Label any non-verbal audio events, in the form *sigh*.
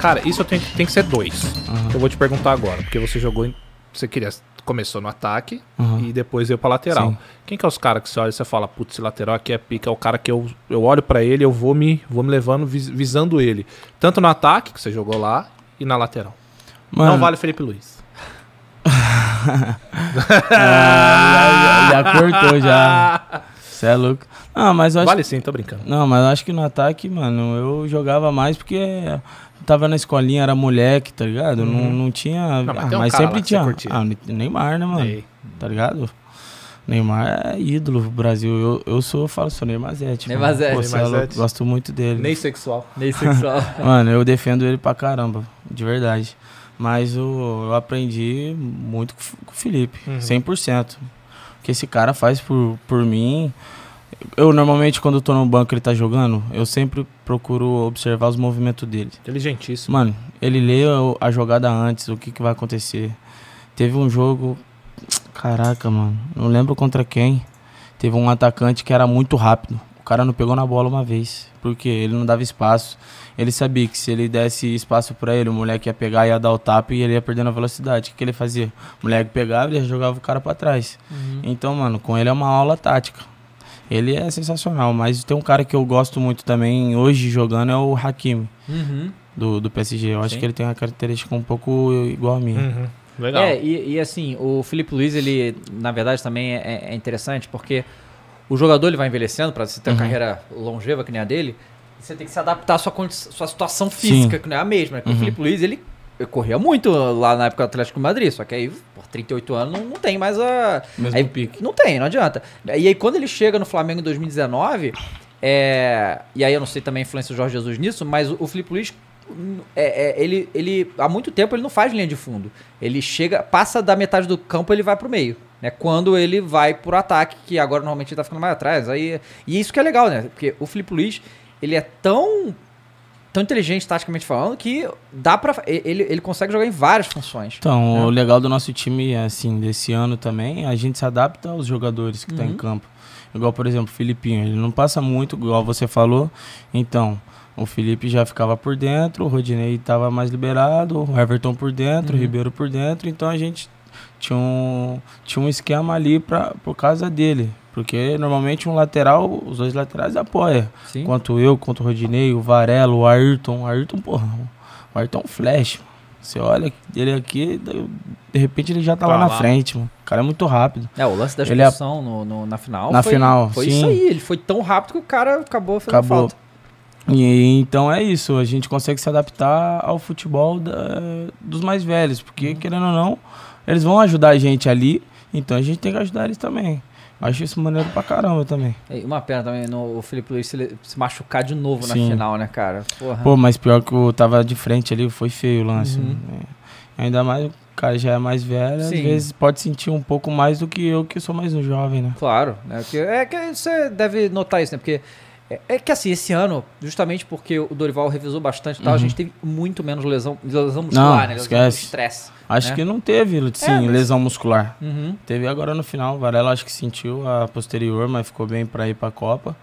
Cara, isso tem, tem que ser dois. Uhum. Eu vou te perguntar agora, porque você jogou em, Você queria. Começou no ataque uhum. e depois veio pra lateral. Sim. Quem que é os caras que você olha e você fala, putz, esse lateral aqui é pica, é o cara que eu, eu olho para ele, eu vou me, vou me levando, vis, visando ele. Tanto no ataque, que você jogou lá, e na lateral. Mano. Não vale Felipe Luiz. *laughs* *laughs* ah, já, já cortou, já. *laughs* Você é louco. Ah, mas eu acho... Vale sim, tô brincando. Não, mas eu acho que no ataque, mano, eu jogava mais porque tava na escolinha, era moleque, tá ligado? Uhum. Não, não tinha. Não, mas, ah, um mas sempre tinha. Ah, Neymar, né, mano? Ei. Tá ligado? Neymar é ídolo do Brasil. Eu, eu sou, eu falo, sou Neymar Zete. Tipo, Neymar Zete. É gosto muito dele. Nem sexual. Nem sexual. *laughs* mano, eu defendo ele pra caramba, de verdade. Mas eu, eu aprendi muito com o Felipe, uhum. 100% que esse cara faz por, por mim. Eu normalmente, quando eu tô no banco ele tá jogando, eu sempre procuro observar os movimentos dele. Inteligentíssimo. Mano, ele lê a jogada antes, o que, que vai acontecer. Teve um jogo. Caraca, mano. Não lembro contra quem. Teve um atacante que era muito rápido cara não pegou na bola uma vez, porque ele não dava espaço. Ele sabia que se ele desse espaço para ele, o moleque ia pegar, ia dar o tapa e ele ia perdendo a velocidade. O que, que ele fazia? O moleque pegava e jogava o cara para trás. Uhum. Então, mano, com ele é uma aula tática. Ele é sensacional, mas tem um cara que eu gosto muito também hoje jogando é o Hakimi, uhum. do, do PSG. Eu Sim. acho que ele tem uma característica um pouco igual a minha. Uhum. É, Legal. É, e, e, assim, o Felipe Luiz, ele, na verdade, também é, é interessante porque o jogador ele vai envelhecendo para você ter uhum. uma carreira longeva que nem a dele. Você tem que se adaptar à sua, sua situação física, Sim. que não é a mesma. Né? Uhum. O Felipe Luiz, ele corria muito lá na época do Atlético de Madrid, só que aí, por 38 anos, não, não tem mais a. Mesmo aí, pique. Não tem, não adianta. E aí, quando ele chega no Flamengo em 2019, é, e aí eu não sei também a influência do Jorge Jesus nisso, mas o, o Felipe Luiz é, é, ele, ele há muito tempo ele não faz linha de fundo. Ele chega, passa da metade do campo, ele vai pro meio. Né, quando ele vai pro ataque, que agora normalmente ele tá ficando mais atrás. Aí, e isso que é legal, né? Porque o Felipe Luiz, ele é tão tão inteligente taticamente falando que dá para ele, ele consegue jogar em várias funções. Então, né? o legal do nosso time assim desse ano também, é a gente se adapta aos jogadores que estão uhum. tá em uhum. campo. Igual, por exemplo, o Filipinho, ele não passa muito, igual você falou. Então, o Felipe já ficava por dentro, o Rodinei estava mais liberado, o Everton por dentro, uhum. o Ribeiro por dentro. Então a gente tinha um, tinha um esquema ali pra, por causa dele. Porque normalmente um lateral, os dois laterais apoia. enquanto Quanto eu, quanto o Rodinei, o Varelo o Ayrton. O Ayrton, porra, o Ayrton é flash. Você olha ele aqui, de repente ele já tá, lá, lá, na frente, mano. O cara é muito rápido. É, o lance da é expulsão no, no, na final. Na foi, final, Foi sim. isso aí, ele foi tão rápido que o cara acabou fazendo acabou. falta. E, então é isso, a gente consegue se adaptar ao futebol da, dos mais velhos, porque uhum. querendo ou não, eles vão ajudar a gente ali, então a gente tem que ajudar eles também. Acho isso maneiro pra caramba também. E uma pena também no, o Felipe Luiz se, se machucar de novo Sim. na final, né, cara? Porra. Pô, mas pior que eu tava de frente ali, foi feio o lance. Uhum. Né? Ainda mais o cara já é mais velho, Sim. às vezes pode sentir um pouco mais do que eu, que sou mais um jovem, né? Claro, né? É que você deve notar isso, né? Porque é, é, que assim, esse ano, justamente porque o Dorival revisou bastante e tal, uhum. a gente teve muito menos lesão, lesão muscular, não, né? Lesão estresse. Acho né? que não teve, sim, é, mas... lesão muscular. Uhum. Teve agora no final. Varela acho que sentiu a posterior, mas ficou bem para ir para a Copa.